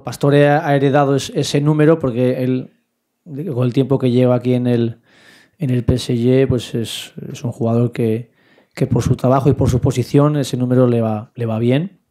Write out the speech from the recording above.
Pastore ha heredado ese número porque él, con el tiempo que lleva aquí en el, en PSG, pues es, un jugador que, que, por su trabajo y por su posición ese número le va, le va bien.